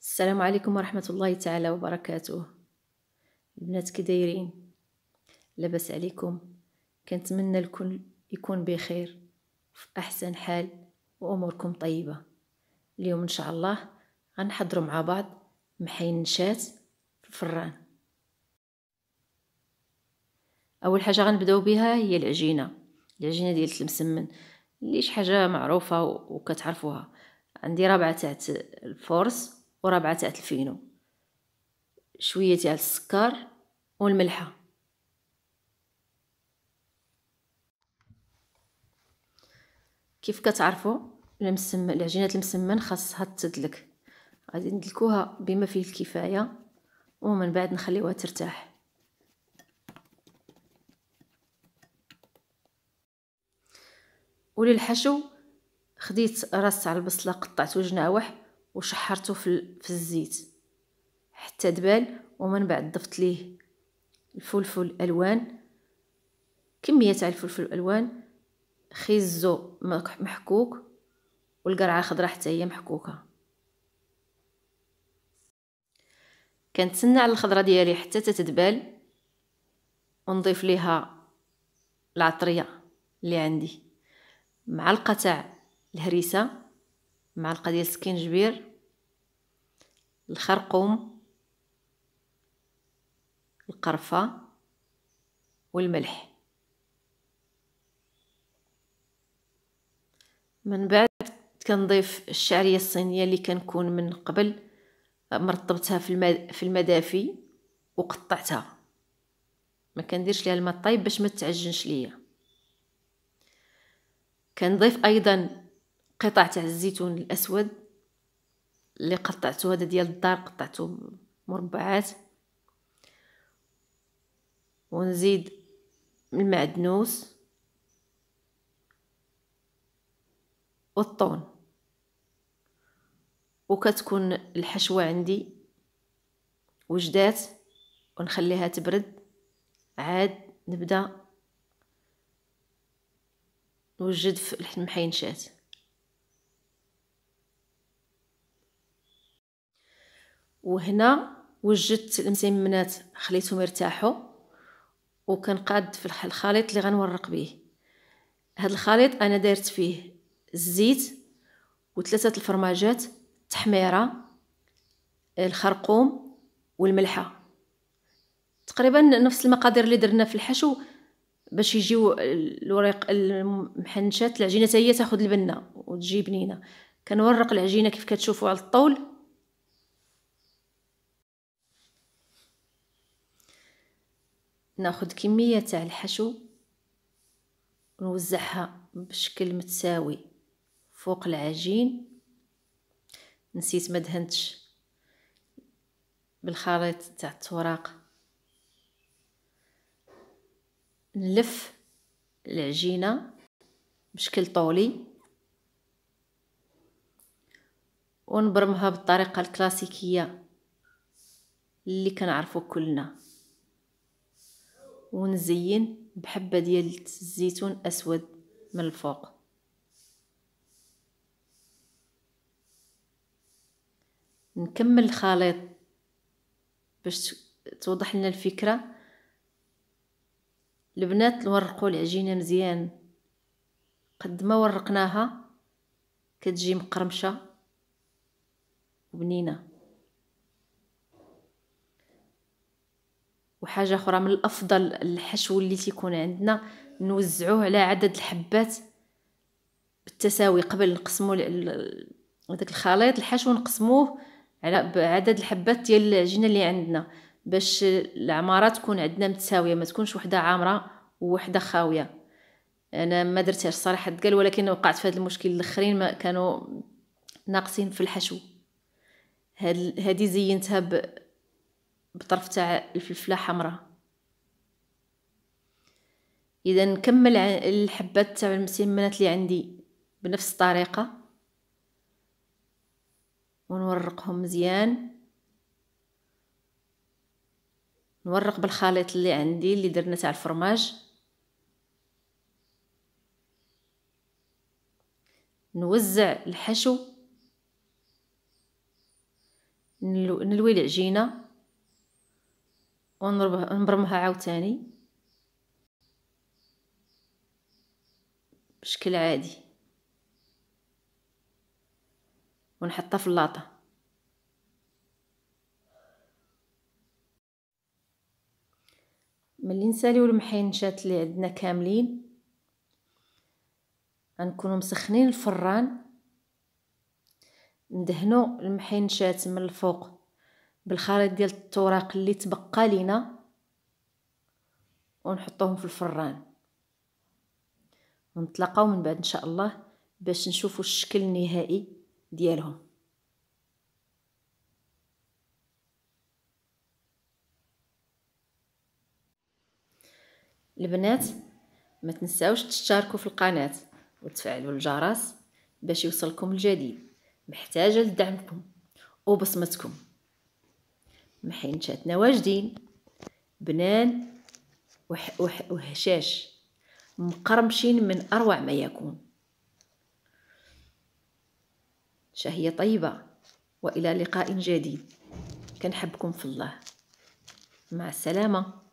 السلام عليكم ورحمة الله تعالى وبركاته البنات كي دايرين لاباس عليكم كنتمنى الكل يكون بخير في احسن حال واموركم طيبه اليوم ان شاء الله غنحضروا مع بعض محينشات في الفران اول حاجه غنبداو بها هي العجينه العجينه ديال المسمن اللي شي حاجه معروفه وكتعرفوها عندي ربعه تاع الفورس وربعة تاع الفينو شوية تاع السكر والملحة كيف كتعرفوا المسمن العجينة المسمن خاصها تدلك غادي ندلكوها بما فيه الكفاية ومن بعد نخليوها ترتاح وللحشو خديت راس تاع البصله قطعته جناوح وشحرته في, في الزيت حتى دبال ومن بعد ضفت ليه الفلفل الالوان كميه تاع الفلفل الالوان خيزو محكوك والقرعه الخضراء حتى هي محكوكه كنتسنى على الخضره ديالي حتى تتدبال ونضيف ليها العطريه اللي عندي معلقه تاع الهريسه معلقه ديال السكينجبير الخرقوم القرفه والملح من بعد كنضيف الشعريه الصينيه اللي كنكون من قبل مرطبتها في في المدافي وقطعتها ما كنديرش ليها الماء طايب باش ما تعجنش ليا كنضيف ايضا قطع تاع الزيتون الاسود اللي قطعته هذا ديال الدار قطعته مربعات ونزيد المعدنوس والطون وكتكون الحشوه عندي وجدات ونخليها تبرد عاد نبدا نوجد في المحينشات وهنا وجدت المسيمنات خليتهم يرتاحوا وكنقاد في الخليط اللي غنورق به هذا الخليط انا دارت فيه الزيت وثلاثه الفرماجات تحميره الخرقوم والملحه تقريبا نفس المقادير اللي درنا في الحشو باش يجيو الوريق المحنشات العجينه هي تاخذ البنه وتجي بنينه كنورق العجينه كيف كتشوفوا على الطول ناخذ كميه تاع الحشو نوزعها بشكل متساوي فوق العجين نسيت ما دهنتش بالخليط تاع التوراق نلف العجينه بشكل طولي ونبرمها بالطريقه الكلاسيكيه اللي كنعرفو كلنا ونزين بحبه ديال الزيتون اسود من الفوق نكمل الخليط باش توضح لنا الفكره البنات نورقوا العجينه مزيان قد ما ورقناها كتجي مقرمشه وبنينه وحاجه اخرى من الافضل الحشو اللي تيكون عندنا نوزعوه على عدد الحبات بالتساوي قبل نقسمو هذاك الخليط الحشو نقسموه على بعدد الحبات ديال العجينه اللي عندنا باش العمارات تكون عندنا متساويه ما تكونش وحده عامره ووحده خاويه انا ما درتهاش صراحه قال ولكن وقعت في هذا المشكل الاخرين ما كانوا ناقصين في الحشو هذه زينتها بطرف تاع الفلفله حمراء اذا نكمل الحبات تاع المسمنات اللي عندي بنفس الطريقه ونورقهم مزيان نورق بالخليط اللي عندي اللي درنا تاع الفرماج نوزع الحشو نلوي العجينه ونبرمها عاوتاني بشكل عادي ونحطها في اللاطه ملي نساليو المحينشات اللي عندنا كاملين غنكونوا مسخنين الفران ندهنوا المحينشات من الفوق بالخليط ديال التوراق اللي تبقى لينا ونحطوهم في الفران ونتلاقاو من بعد ان شاء الله باش نشوفوا الشكل النهائي ديالهم البنات ما تنساوش تشتركوا في القناه وتفعلوا الجرس باش يوصلكم الجديد محتاجه لدعمكم وبصمتكم ما شاتنا واجدين بنان وح وح وهشاش مقرمشين من أروع ما يكون شهية طيبة وإلى لقاء جديد كنحبكم في الله مع السلامه